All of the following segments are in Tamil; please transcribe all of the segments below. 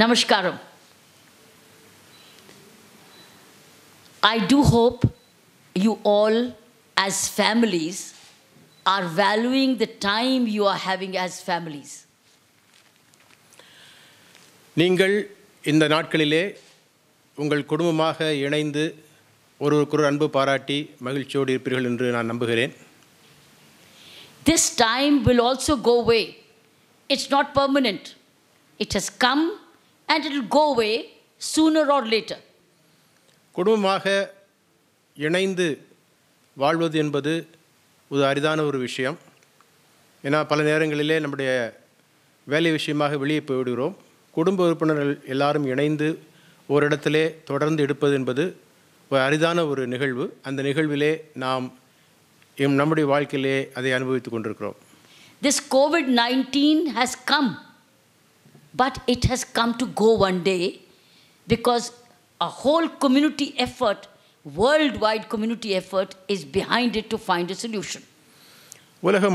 Namaskaram. I do hope you all, as families, are valuing the time you are having as families. Ningal in the Nakalile, Ungal Kurumaha, Yenainde, Urukuranbu Parati, Magal Chodi, Pirilindra, and Nambuhere. This time will also go away. It's not permanent. It has come. and it will go away sooner or குடும்பமாக இணைந்து வாழ்வது என்பது ஒரு அரிதான ஒரு விஷயம் ஏன்னா பல நேரங்களிலே நம்முடைய வேலை விஷயமாக வெளியே போய்விடுகிறோம் குடும்ப உறுப்பினர்கள் எல்லாரும் இணைந்து ஒரு இடத்திலே தொடர்ந்து எடுப்பது என்பது ஒரு அரிதான ஒரு நிகழ்வு அந்த நிகழ்விலே நாம் நம்முடைய வாழ்க்கையிலே அதை அனுபவித்துக் கொண்டிருக்கிறோம் this covid nineteen has come but it has come to go one day because a whole community effort, worldwide community effort, is behind it to find a solution. Corona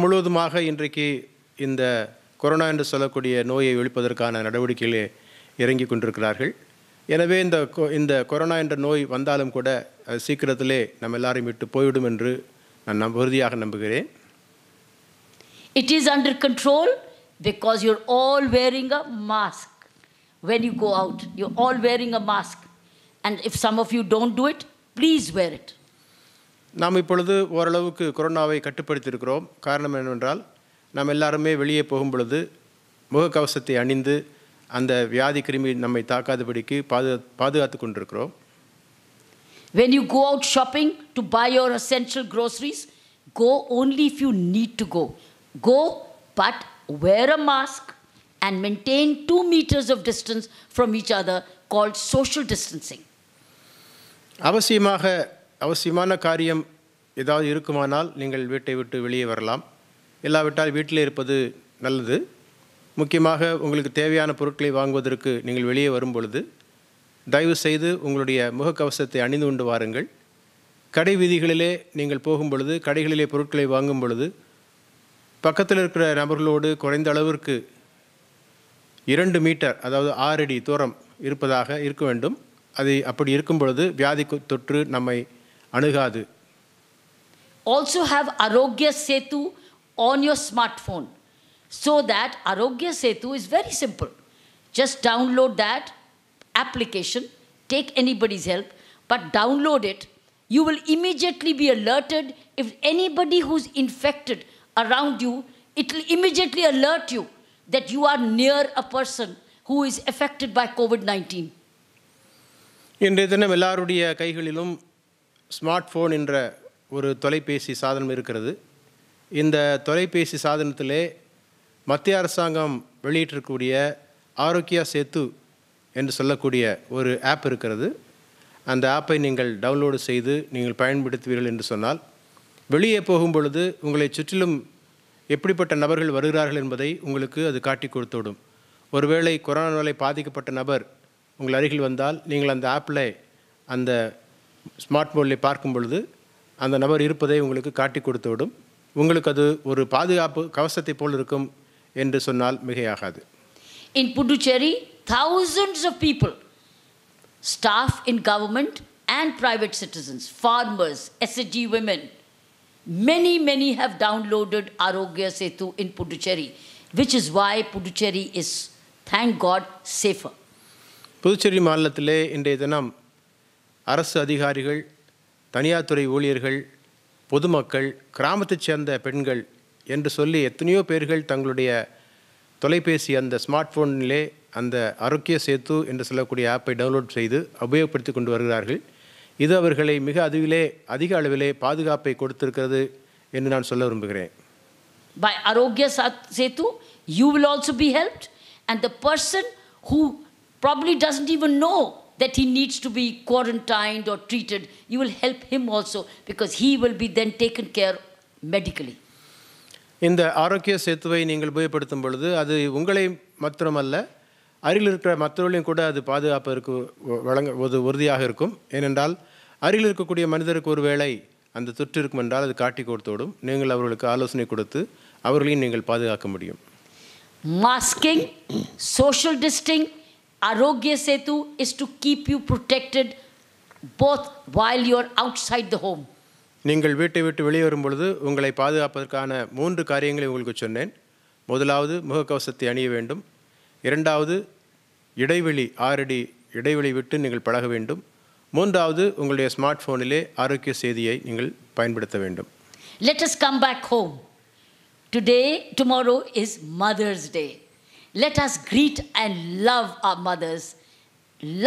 and the Salakodia, no Yulipadakana, and Adavikile, Yerengi Kundrakarhil. In a way, in the Corona and the Noi, Vandalam Koda, a secret the lay, Namalari meet to Poyudum and Ru, and Namburdiak and Namburi. It is under control because you're all wearing a mask. When you go out, you're all wearing a mask. And if some of you don't do it, please wear it. நாம் இப்பொழுது ஓரளவுக்கு கொரோனாவை கட்டுப்படுத்தியிருக்கிறோம் காரணம் என்னவென்றால் நாம் எல்லாருமே வெளியே போகும் பொழுது முகக்கவசத்தை அணிந்து அந்த வியாதி கிருமி நம்மை தாக்காதபடிக்கு பாதுகாத்து கொண்டிருக்கிறோம் When you go out shopping to buy your essential groceries, go only if you need to go. Go, but wear a mask and maintain two meters of distance from each other called social distancing. அவசியமாக அவசியமான காரியம் ஏதாவது இருக்குமானால் நீங்கள் வீட்டை விட்டு வெளியே வரலாம் இல்லாவிட்டால் வீட்டில் இருப்பது நல்லது முக்கியமாக உங்களுக்கு தேவையான பொருட்களை வாங்குவதற்கு நீங்கள் வெளியே வரும் பொழுது தயவு செய்து உங்களுடைய முகக்கவசத்தை அணிந்து கொண்டு வாருங்கள் கடை வீதிகளிலே நீங்கள் போகும் பொழுது கடைகளிலே பொருட்களை வாங்கும் பொழுது பக்கத்தில் இருக்கிற நபர்களோடு குறைந்த அளவிற்கு இரண்டு மீட்டர் அதாவது ஆறடி தூரம் இருப்பதாக இருக்க வேண்டும் அது அப்படி இருக்கும் பொழுது வியாதி தொற்று நம்மை அணுகாது also have Aarogya Setu on your smart phone so that Aarogya Setu is very simple just download that application, take anybody's help, but download it. You will immediately be alerted if anybody who's infected around you, it will immediately alert you that you are near a person who is affected by COVID-19. இன்றைய தினம் எல்லாருடைய கைகளிலும் ஸ்மார்ட் ஃபோன் என்ற ஒரு தொலைபேசி சாதனம் இருக்கிறது இந்த தொலைபேசி சாதனத்திலே மத்திய அரசாங்கம் வெளியிட்டிருக்கக்கூடிய ஆரோக்கியா சேத்து என்று சொல்லக்கூடிய ஒரு ஆப் இருக்கிறது அந்த ஆப்பை நீங்கள் டவுன்லோடு செய்து நீங்கள் பயன்படுத்துவீர்கள் என்று சொன்னால் வெளியே போகும் பொழுது உங்களை சுற்றிலும் எப்படிப்பட்ட நபர்கள் வருகிறார்கள் என்பதை உங்களுக்கு அது காட்டி கொடுத்துவிடும் ஒருவேளை கொரோனாவால் பாதிக்கப்பட்ட நபர் உங்கள் அருகில் வந்தால் நீங்கள் அந்த ஆப்பில் அந்த ஸ்மார்ட் போனில் பார்க்கும் பொழுது அந்த நபர் இருப்பதை உங்களுக்கு காட்டி கொடுத்துவிடும் உங்களுக்கு அது ஒரு பாதுகாப்பு கவசத்தை போல் இருக்கும் என்று சொன்னால் மிகையாகாது in Puducherry thousands of people staff in government and private citizens farmers SSG women Many, many have downloaded Arogya Setu in Puducherry, which is why Puducherry is, thank God, safer. Puducherry மாநிலத்திலே இன்றைய தினம் அரசு அதிகாரிகள் தனியார் துறை ஊழியர்கள் பொதுமக்கள் கிராமத்தைச் சேர்ந்த பெண்கள் என்று சொல்லி எத்தனையோ பேர்கள் தங்களுடைய தொலைபேசி அந்த ஸ்மார்ட் ஃபோனிலே அந்த ஆரோக்கிய சேத்து என்று சொல்லக்கூடிய ஆப்பை டவுன்லோட் செய்து உபயோகப்படுத்தி கொண்டு வருகிறார்கள் இது அவர்களை மிக அதுவிலே அதிக அளவிலே பாதுகாப்பை கொடுத்திருக்கிறது என்று நான் சொல்ல விரும்புகிறேன் by Aarogya Setu you will also be helped and the person who probably doesn't even know that he needs to be quarantined or treated you will help him also because he will be then taken care medically இந்த ஆரோக்கிய சேத்துவை நீங்கள் உபயோகப்படுத்தும் பொழுது அது உங்களை மாத்திரமல்ல அருகில் இருக்கிற மற்றவர்களையும் கூட அது பாதுகாப்பதற்கு வழங்க உறுதியாக இருக்கும் ஏனென்றால் அருகில் இருக்கக்கூடிய மனிதருக்கு ஒரு வேளை அந்த தொற்று இருக்கும் என்றால் அது காட்டி கொடுத்தோடும் நீங்கள் அவர்களுக்கு ஆலோசனை கொடுத்து அவர்களையும் நீங்கள் பாதுகாக்க முடியும் masking social distancing Aarogya Setu is to keep you protected both while your outside the home நீங்கள் வீட்டை விட்டு வெளியே வரும் பொழுது உங்களை பாதுகாப்பதற்கான மூன்று காரியங்களை உங்களுக்கு சொன்னேன் முதலாவது முகக்கவசத்தை அணிய வேண்டும் இரண்டாவது இடைவெளி ஆறடி இடைவெளி விட்டு நீங்கள் பழக வேண்டும் மூன்றாவது உங்களுடைய ஸ்மார்ட் ஃபோனிலே ஆரோக்கிய செய்தியை நீங்கள் பயன்படுத்த வேண்டும் let us come back home today tomorrow is mothers day let us greet and love our mothers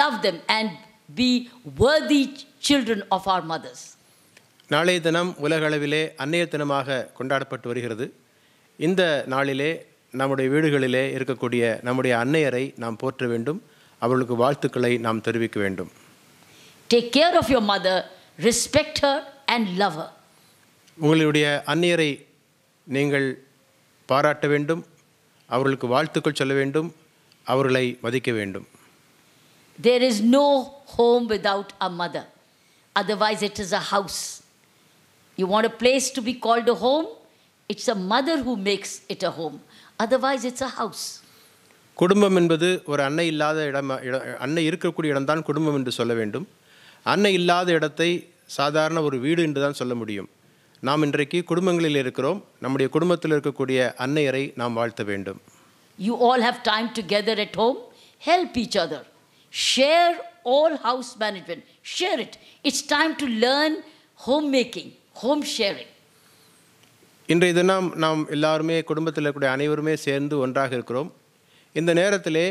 love them and be worthy children of our mothers நாளைய தினம் உலக அளவிலே அன்னைய தினமாக கொண்டாடப்பட்டு வருகிறது இந்த நாளிலே நம்முடைய வீடுகளிலே இருக்கக்கூடிய நம்முடைய அன்னையரை நாம் போற்ற வேண்டும் அவர்களுக்கு வாழ்த்துக்களை நாம் தெரிவிக்க வேண்டும் Take care of your mother, respect her and love her. உங்களுடைய அந்நியரை நீங்கள் பாராட்ட வேண்டும் அவர்களுக்கு வாழ்த்துக்கள் சொல்ல வேண்டும் அவர்களை மதிக்க வேண்டும் there is no home without a mother otherwise it is a house you want a place to be called a home it's a mother who makes it a home otherwise it's a house குடும்பம் என்பது ஒரு அன்னை இல்லாத இடம் அன்னை இருக்கக்கூடிய இடம்தான் குடும்பம் என்று சொல்ல வேண்டும் அன்னை இல்லாத இடத்தை சாதாரண ஒரு வீடு என்று தான் சொல்ல முடியும் நாம் இன்றைக்கு குடும்பங்களில் இருக்கிறோம் நம்முடைய குடும்பத்தில் இருக்கக்கூடிய அன்னையரை நாம் வாழ்த்த வேண்டும் you all have time together at home help each other share all house management share it it's time to learn home making home sharing இன்றைய தினம் நாம் எல்லாருமே குடும்பத்தில் இருக்கக்கூடிய அனைவருமே சேர்ந்து ஒன்றாக இருக்கிறோம் இந்த நேரத்திலே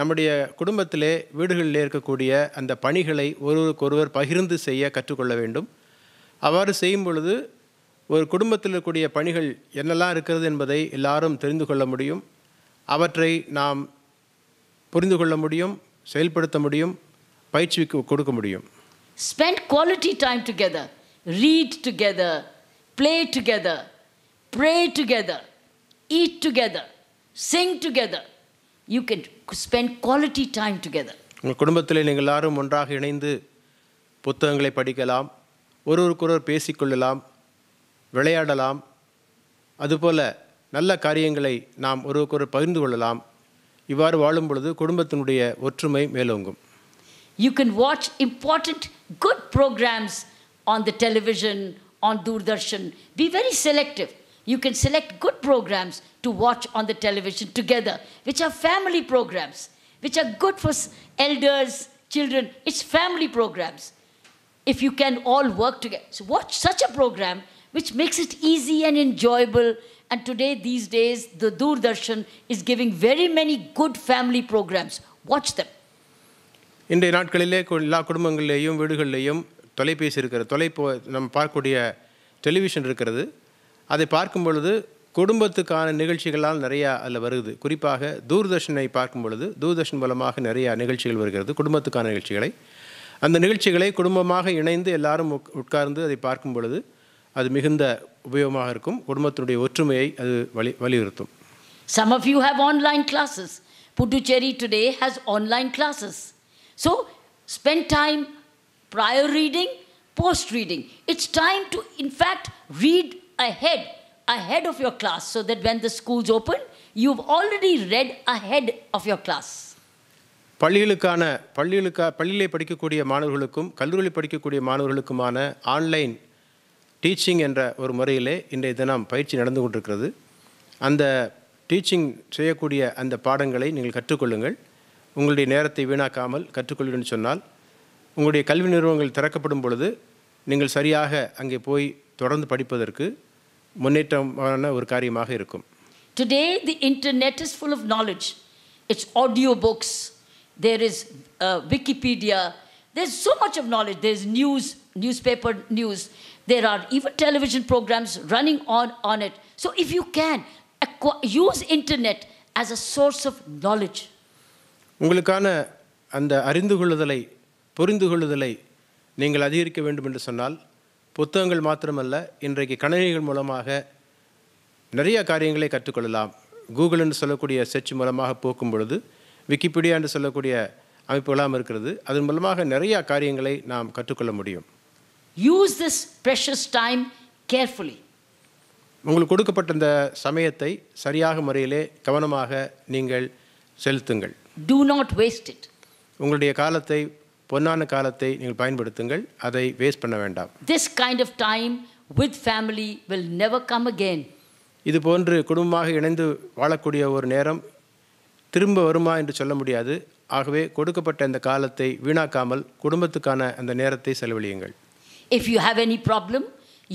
நம்முடைய குடும்பத்திலே வீடுகளில் இருக்கக்கூடிய அந்த பணிகளை ஒருவருக்கொருவர் பகிர்ந்து செய்ய கற்றுக்கொள்ள வேண்டும் அவ்வாறு செய்யும் பொழுது ஒரு குடும்பத்தில் இருக்கக்கூடிய பணிகள் என்னெல்லாம் இருக்கிறது என்பதை எல்லாரும் தெரிந்து கொள்ள முடியும் அவற்றை நாம் புரிந்து கொள்ள முடியும் செயல்படுத்த முடியும் பயிற்சி கொடுக்க முடியும் spend quality time together read together play together pray together eat together sing together you can spend quality time together. உங்கள் குடும்பத்தில் நீங்கள் எல்லாரும் ஒன்றாக இணைந்து புத்தகங்களை படிக்கலாம் ஒருவருக்கொருவர் பேசிக்கொள்ளலாம் விளையாடலாம் அதுபோல் நல்ல காரியங்களை நாம் ஒருவருக்கொருவர் பகிர்ந்து கொள்ளலாம் இவ்வாறு வாழும் பொழுது குடும்பத்தினுடைய ஒற்றுமை மேலோங்கும் you can watch important good programs on the television on Doordarshan be very selective you can select good programs to watch on the television together, which are family programs, which are good for elders, children. It's family programs. If you can all work together. So watch such a program which makes it easy and enjoyable. And today, these days, the Doordarshan is giving very many good family programs. Watch them. இன்றைய நாட்களிலே எல்லா குடும்பங்களிலேயும் வீடுகளிலேயும் தொலைபேசி இருக்கிறது தொலைப்போ நம்ம பார்க்கக்கூடிய டெலிவிஷன் அதை பார்க்கும் பொழுது குடும்பத்துக்கான நிகழ்ச்சிகளால் நிறையா அதில் வருது குறிப்பாக தூர்தர்ஷனை பார்க்கும் பொழுது தூர்தர்ஷன் மூலமாக நிறையா நிகழ்ச்சிகள் வருகிறது குடும்பத்துக்கான நிகழ்ச்சிகளை அந்த நிகழ்ச்சிகளை குடும்பமாக இணைந்து எல்லாரும் உட்கார்ந்து அதை பார்க்கும் பொழுது அது மிகுந்த உபயோகமாக இருக்கும் குடும்பத்தினுடைய ஒற்றுமையை அது வலி வலியுறுத்தும் some of you have online classes Puducherry today has online classes so spend time prior reading post reading it's time to in fact read ahead, ahead of your class, so that when the schools open, you've already read ahead of your class. பள்ளிகளுக்கான பள்ளிகளுக்கா பள்ளியிலே படிக்கக்கூடிய மாணவர்களுக்கும் கல்லூரியில் படிக்கக்கூடிய மாணவர்களுக்குமான ஆன்லைன் டீச்சிங் என்ற ஒரு முறையிலே இன்றைய தினம் பயிற்சி நடந்து கொண்டிருக்கிறது அந்த டீச்சிங் செய்யக்கூடிய அந்த பாடங்களை நீங்கள் கற்றுக்கொள்ளுங்கள் உங்களுடைய நேரத்தை வீணாக்காமல் கற்றுக்கொள்ளுன்னு சொன்னால் உங்களுடைய கல்வி நிறுவனங்கள் திறக்கப்படும் பொழுது நீங்கள் சரியாக அங்கே போய் தொடர்ந்து படிப்பதற்கு முன்னேற்றமான ஒரு காரியமாக இருக்கும் today the internet is full of knowledge it's audio books there is Wikipedia there is so much of knowledge there is news news paper news there are even television programs running on on it so if you can use internet as a source of knowledge உங்களுக்கான அந்த அறிந்து கொள்ளுதலை புரிந்து கொள்ளுதலை நீங்கள் அதிகரிக்க வேண்டும் என்று சொன்னால் புத்தகங்கள் மாத்திரமல்ல இன்றைக்கு கணினிகள் மூலமாக நிறைய காரியங்களை கற்றுக்கொள்ளலாம் கூகுள் என்று சொல்லக்கூடிய சர்ச் மூலமாக போக்கும் பொழுது விக்கிபீடியா என்று சொல்லக்கூடிய அமைப்புகளாக இருக்கிறது அதன் மூலமாக நிறைய காரியங்களை நாம் கற்றுக்கொள்ள முடியும் use this precious time carefully உங்களுக்கு கொடுக்கப்பட்ட இந்த சமயத்தை சரியாக முறையிலே கவனமாக நீங்கள் செலுத்துங்கள் டூ நாட் வேஸ்ட் இட் உங்களுடைய காலத்தை பொன்னான காலத்தை நீங்கள் பயன்படுத்துங்கள் அதை வேஸ்ட் பண்ண வேண்டாம் this kind of time with family will never come again இது போன்று குடும்பமாக இணைந்து வாழக்கூடிய ஒரு நேரம் திரும்ப வருமா என்று சொல்ல முடியாது ஆகவே கொடுக்கப்பட்ட இந்த காலத்தை வீணாக்காமல் குடும்பத்துக்கான அந்த நேரத்தை செலவழியுங்கள் if you have any problem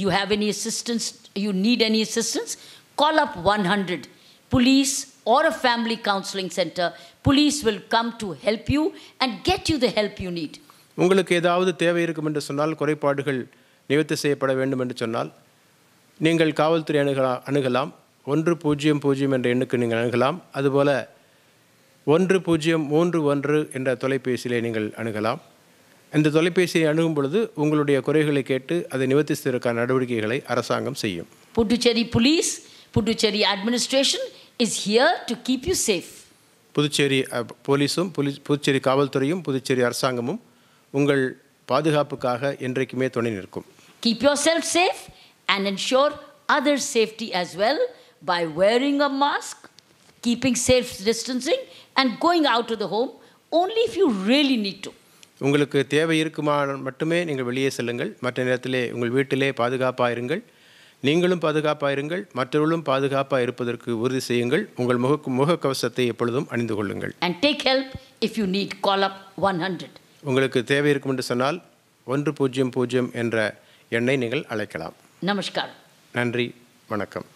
you have any assistance you need any assistance call up one hundred police, or a family counseling center, police will come to help you and get you the help you need. உங்களுக்கு ஏதாவது தேவை இருக்கும் என்று சொன்னால் குறைபாடுகள் நிவர்த்தி செய்யப்பட வேண்டும் என்று சொன்னால் நீங்கள் காவல்துறை அணுகலாம் அணுகலாம் ஒன்று பூஜ்ஜியம் பூஜ்ஜியம் என்ற எண்ணுக்கு நீங்கள் அணுகலாம் அதுபோல் ஒன்று பூஜ்ஜியம் மூன்று ஒன்று என்ற தொலைபேசியிலே நீங்கள் அணுகலாம் இந்த தொலைபேசியை அணுகும் பொழுது உங்களுடைய குறைகளை கேட்டு அதை நிவர்த்தி செய்வதற்கான நடவடிக்கைகளை அரசாங்கம் செய்யும் Puducherry police Puducherry administration is here to keep you safe. Puducherry போலீஸும் புதுச்சேரி காவல்துறையும் புதுச்சேரி அரசாங்கமும் உங்கள் பாதுகாப்புக்காக என்றைக்குமே துணை நிற்கும் keep yourself safe and ensure other safety as well by wearing a mask keeping safe distancing and going out of the home only if you really need to உங்களுக்கு தேவை இருக்குமானால் மட்டுமே நீங்கள் வெளியே செல்லுங்கள் மற்ற நேரத்திலே உங்கள் வீட்டிலே பாதுகாப்பாக இருங்கள் நீங்களும் பாதுகாப்பாக இருங்கள் மற்றவர்களும் பாதுகாப்பாக இருப்பதற்கு உறுதி செய்யுங்கள் உங்கள் முக முகக்கவசத்தை எப்பொழுதும் அணிந்து கொள்ளுங்கள் and take help if you need call up one hundred உங்களுக்கு தேவை இருக்கும் என்று சொன்னால் ஒன்று பூஜ்ஜியம் பூஜ்ஜியம் என்ற எண்ணை நீங்கள் அழைக்கலாம் நமஸ்கார் நன்றி வணக்கம்